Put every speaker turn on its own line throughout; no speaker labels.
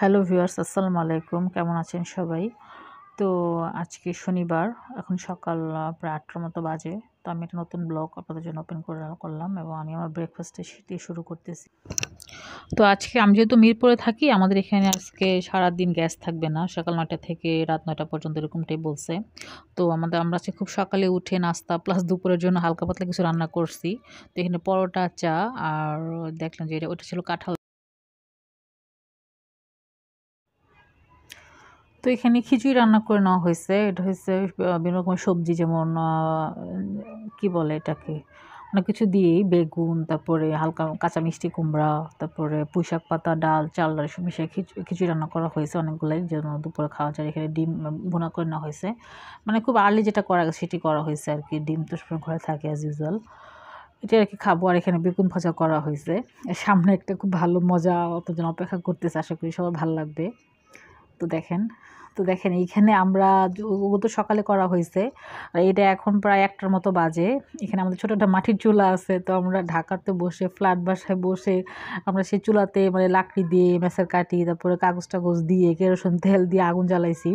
hello viewers আসসালামু আলাইকুম কেমন আছেন সবাই তো আজকে শনিবার এখন সকাল প্রায় আটটার মতো বাজে তো আমি একটা নতুন ব্লগ আপনাদের জন্য ওপেন করে করলাম এবং আমি আমার ব্রেকফাস্টে শীতে শুরু করতেছি তো আজকে আমি যেহেতু মিরপুরে থাকি আমাদের এখানে আজকে সারা দিন গ্যাস থাকবে না সকাল নয়টা থেকে রাত নয়টা পর্যন্ত এরকমটাই বলছে তো আমাদের আমরা আজকে খুব সকালে উঠে নাস্তা প্লাস দুপুরের জন্য হালকা পাতলা কিছু রান্না করছি তো এখানে পরোটা চা আর দেখলাম যে এটা ওটা ছিল কাঁঠাল তো এখানে খিচুড়ি রান্না করে নেওয়া হয়েছে এটা হয়েছে বিভিন্ন রকমের সবজি যেমন কি বলে এটাকে অনেক কিছু দিয়েই বেগুন তারপরে হালকা কাঁচা মিষ্টি কুমড়া তারপরে পুঁইশাক পাতা ডাল চাল ডাল সব মিশিয়ে খিচুড়ি রান্না করা হয়েছে অনেকগুলোই যে দুপুরে খাওয়া যায় এখানে ডিম ভুনা করে নেওয়া হয়েছে মানে খুব আর্লি যেটা করা গেছে সেটি করা হয়েছে আর কি ডিম তো সবসময় ঘরে থাকে অ্যাজ ইউজুয়াল এটা আর কি খাবো আর এখানে বেগুন ভাজা করা হয়েছে সামনে একটা খুব ভালো মজা যেন অপেক্ষা করতেছে আশা করি সবার ভালো লাগবে তো দেখেন তো দেখেন এইখানে আমরা ওগুলো তো সকালে করা হয়েছে এটা এখন প্রায় একটার মতো বাজে এখানে আমাদের ছোটো একটা মাটির চুলা আছে তো আমরা ঢাকাতে বসে ফ্ল্যাট বাসায় বসে আমরা সেই চুলাতে মানে লাকড়ি দিয়ে মেসের কাটি তারপরে কাগজ টাগজ দিয়ে কেরোসিন তেল দিয়ে আগুন জ্বালাইছি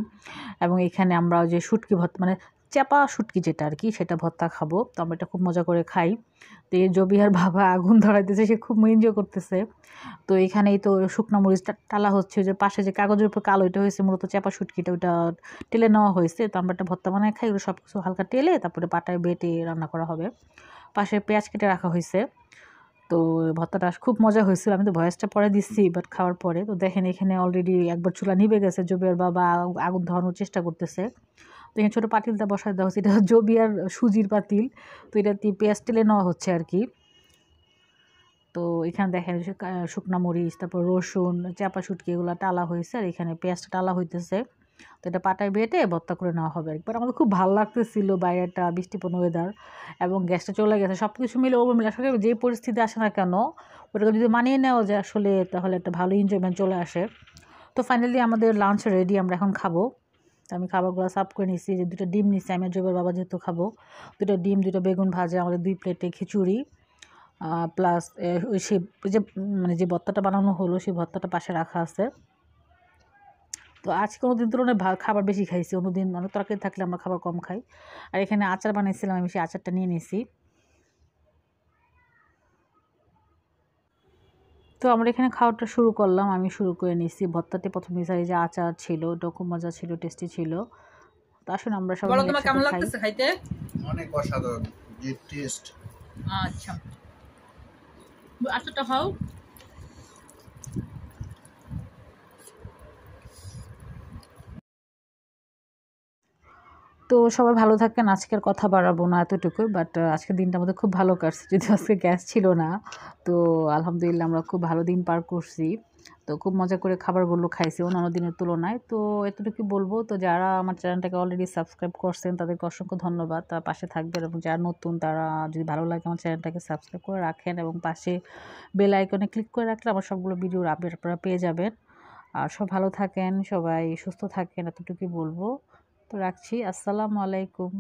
এবং এখানে আমরা যে শুটকি ভর্তা মানে চাপা শুটকি যেটা আর কি সেটা ভর্তা খাবো তো আমরা এটা খুব মজা করে খাই তো এই জবিহার বাবা আগুন ধরাইতেছে সে খুব এনজয় করতেছে তো এখানেই তো শুকনো মরিচ টালা হচ্ছে যে পাশে যে কাগজের উপর কালো এটা হয়েছে মূলত চাপা শুটকিটা ওইটা টেলে নেওয়া হয়েছে তো আমরা একটা ভর্তা বানায় খাই ওটা সব কিছু হালকা টেলে তারপরে পাটায় বেটে রান্না করা হবে পাশে পেঁয়াজ কেটে রাখা হয়েছে তো ভর্তাটা খুব মজা হয়েছিল আমি তো ভয়েসটা পরে দিচ্ছি বাট খাওয়ার পরে তো দেখেন এখানে অলরেডি একবার চুলা নিভে গেছে জবিয়ার বাবা আগুন ধরানোর চেষ্টা করতেছে তো এখানে ছোটো পাতিলটা বসায় দেওয়া হচ্ছে এটা জবি আর সুজির পাতিল তো এটা দিয়ে পেঁয়াজ টেলে নেওয়া হচ্ছে আর কি তো এখানে দেখেন শুকনো মরিচ তারপর রসুন চাপা শুটকি এগুলো টালা হয়েছে আর এখানে পেঁয়াজটা টালা হইতেছে তো এটা পাটায় বেটে বত্তা করে নেওয়া হবে একবার আমাদের খুব ভালো লাগতেছিল বাইরেটা বৃষ্টিপূর্ণ ওয়েদার এবং গ্যাসটা চলে গেছে সব কিছু মিলে ও মিলে আসলে যে পরিস্থিতি আসে না কেন ওটাকে যদি মানিয়ে নেওয়া যায় আসলে তাহলে একটা ভালো এনজয়মেন্ট চলে আসে তো ফাইনালি আমাদের লাঞ্চ রেডি আমরা এখন খাবো তো আমি খাবারগুলো সাফ করে নিছি যে দুটো ডিম নিছি আমি জৈবর বাবা যেহেতু খাবো দুটো ডিম দুটো বেগুন ভাজা আমাদের দুই প্লেটে খিচুড়ি প্লাস ওই সে যে মানে যে ভর্তাটা বানানো হলো সেই ভত্তাটা পাশে রাখা আছে তো আজকে দিন তুলনায় খাবার বেশি খাইছি দিন অনেক মানে তরকারি থাকলে আমরা খাবার কম খাই আর এখানে আচার বানিয়েছিলাম আমি সেই আচারটা নিয়ে নিছি তো আমরা এখানে খাওয়াটা শুরু করলাম আমি শুরু করে নিছি ভর্তাতে প্রথম সারি যে আচার ছিল ওটা খুব মজা ছিল টেস্টি ছিল তো আসুন আমরা সবাই বলো তোমার কেমন লাগতেছে খাইতে অনেক অসাধারণ যে টেস্ট আচ্ছা তো খাও তো সবাই ভালো থাকেন আজকের কথা বাড়াবো না এতটুকু বাট আজকের দিনটা আমাদের খুব ভালো কাটছে যদি আজকে গ্যাস ছিল না তো আলহামদুলিল্লাহ আমরা খুব ভালো দিন পার করছি তো খুব মজা করে খাবারগুলো খাইছি অন্যান্য দিনের তুলনায় তো এতটুকু বলবো তো যারা আমার চ্যানেলটাকে অলরেডি সাবস্ক্রাইব করছেন তাদেরকে অসংখ্য ধন্যবাদ তার পাশে থাকবেন এবং যারা নতুন তারা যদি ভালো লাগে আমার চ্যানেলটাকে সাবস্ক্রাইব করে রাখেন এবং পাশে বেল আইকনে ক্লিক করে রাখলে আমার সবগুলো ভিডিওর আপডেট আপনারা পেয়ে যাবেন আর সব ভালো থাকেন সবাই সুস্থ থাকেন এতটুকুই বলবো তো রাখছি আসসালামু আলাইকুম